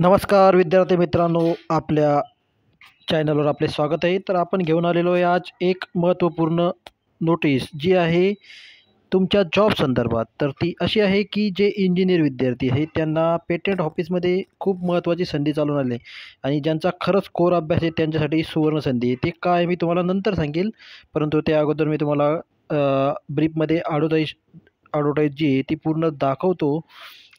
नमस्कार विद्यार्थी मित्रांनो आपल्या चॅनलवर आपले स्वागत आहे तर आपण घेऊन आलेलो आहे आज एक महत्त्वपूर्ण नोटीस जी आहे तुमच्या जॉब संदर्भात तर ती अशी आहे की जे इंजिनियर विद्यार्थी आहेत त्यांना पेटंट ऑफिसमध्ये खूप महत्त्वाची संधी चालून आली आणि ज्यांचा खरंच कोर अभ्यास आहे त्यांच्यासाठी सुवर्ण संधी आहे ते काय मी तुम्हाला नंतर सांगेल परंतु त्या अगोदर मी तुम्हाला ब्रीपमध्ये ॲडवटाईज ॲडवटाईज जी आहे ती पूर्ण दाखवतो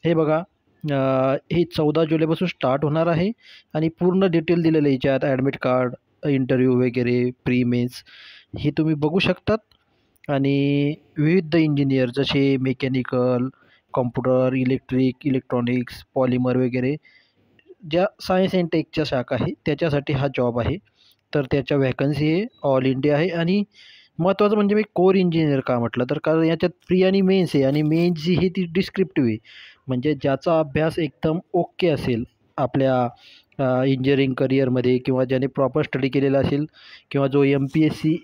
हे बघा हे चौदा जुलैपासून स्टार्ट होणार आहे आणि पूर्ण डिटेल दिलेले याच्यात ॲडमिट कार्ड इंटरव्ह्यू वगैरे प्री मेन्स हे तुम्ही बघू शकतात आणि विविध इंजिनियर जसे mechanical computer electric electronics polymer वगैरे ज्या सायन्स अँड टेकच्या शाखा आहे त्याच्यासाठी हा जॉब आहे तर त्याच्या व्हॅकन्सी हे ऑल इंडिया आहे आणि महत्त्वाचं म्हणजे मी कोर इंजिनियर का म्हटलं तर कारण याच्यात प्री आणि मेन्स आहे आणि मेन्स जी ही ती डिस्क्रिप्टिव्ह आहे म्हणजे ज्याचा अभ्यास एकदम ओके असेल आपल्या इंजिनिअरिंग करिअरमध्ये किंवा ज्याने प्रॉपर स्टडी केलेला असेल किंवा जो एम पी एस सी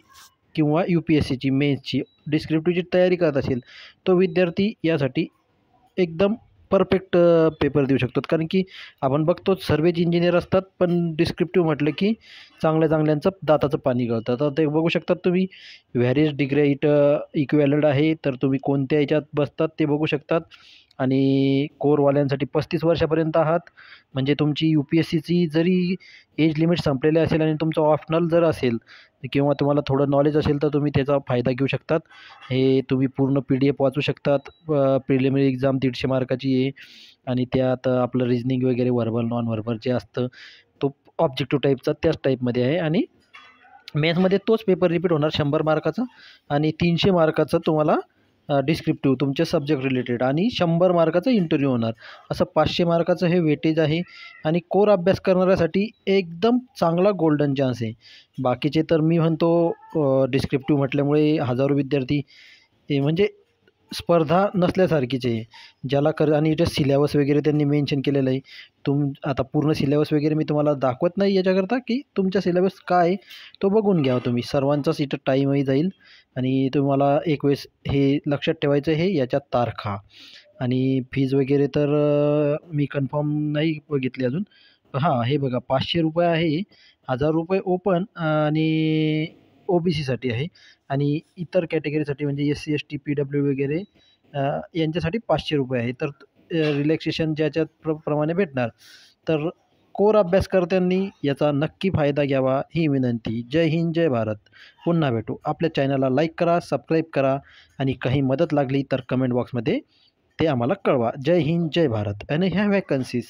किंवा यू पी एस सीची मेन्सची डिस्क्रिप्टिव्हची तयारी करत असेल तो विद्यार्थी यासाठी एकदम परफेक्ट पेपर देऊ शकतात कारण की आपण बघतो सर्वेच इंजिनियर असतात पण डिस्क्रिप्टिव्ह म्हटलं की चांगल्या चांगल्यांचं दाताचं पाणी गळतं तर ते बघू शकतात तुम्ही व्हॅरियस डिग्री इक्वॅलड आहे तर तुम्ही कोणत्या याच्यात बसतात ते बघू शकतात आणि कोरवाल्यांसाठी पस्तीस वर्षापर्यंत आहात म्हणजे तुमची यू पी एस सीची जरी एज लिमिट संपलेली असेल आणि तुमचं ऑप्शनल जर असेल किंवा तुम्हाला थोडं नॉलेज असेल तर तुम्ही त्याचा फायदा घेऊ शकतात हे तुम्ही पूर्ण पी डी एफ वाचू शकतात प्रिलिमिनरी एक्झाम दीडशे मार्काची आहे आणि त्यात आपलं रिजनिंग वगैरे व्हर्बल नॉन व्हर्बल जे असतं तो ऑब्जेक्टिव्ह टाईपचा त्याच टाईपमध्ये आहे आणि मॅथ्समध्ये तोच पेपर रिपीट होणार शंभर मार्काचा आणि तीनशे मार्काचं तुम्हाला डिस्क्रिप्टिव्ह तुमच्या सब्जेक्ट रिलेटेड आणि शंभर मार्काचा इंटरव्ह्यू होणार असं पाचशे मार्काचं हे वेटेज आहे आणि कोर अभ्यास करणाऱ्यासाठी एकदम चांगला गोल्डन चान्स आहे बाकीचे तर मी म्हणतो डिस्क्रिप्टिव्ह म्हटल्यामुळे हजारो विद्यार्थी म्हणजे स्पर्धा नसल्यासारखीच आहे ज्याला कर आणि इथे सिलॅबस वगैरे त्यांनी मेन्शन केलेलं आहे तुम आता पूर्ण सिलॅबस वगैरे मी तुम्हाला दाखवत नाही याच्याकरता की तुमचा सिलेबस काय तो बघून घ्या हो तुम्ही सर्वांचाच इथं टाईमही जाईल आणि तुम्हाला एक वेळेस हे लक्षात ठेवायचं हे याच्या तारखा आणि फीज वगैरे तर मी कन्फर्म नाही बघितली अजून हां हे बघा पाचशे रुपये आहे हजार रुपये ओपन आणि ओ बी सीसाठी आहे आणि इतर कॅटेगरीसाठी म्हणजे S C S T P W वगैरे यांच्यासाठी पाचशे रुपये आहे तर रिलॅक्सेशन ज्याच्या प्र प्रमाणे भेटणार तर कोर अभ्यासकर्त्यांनी याचा नक्की फायदा घ्यावा ही विनंती जय हिंद जय भारत पुन्हा भेटू आपल्या चॅनलला लाईक करा सबस्क्राईब करा आणि काही मदत लागली तर कमेंट बॉक्समध्ये ते आम्हाला कळवा जय हिंद जय भारत आणि ह्या वॅकन्सीज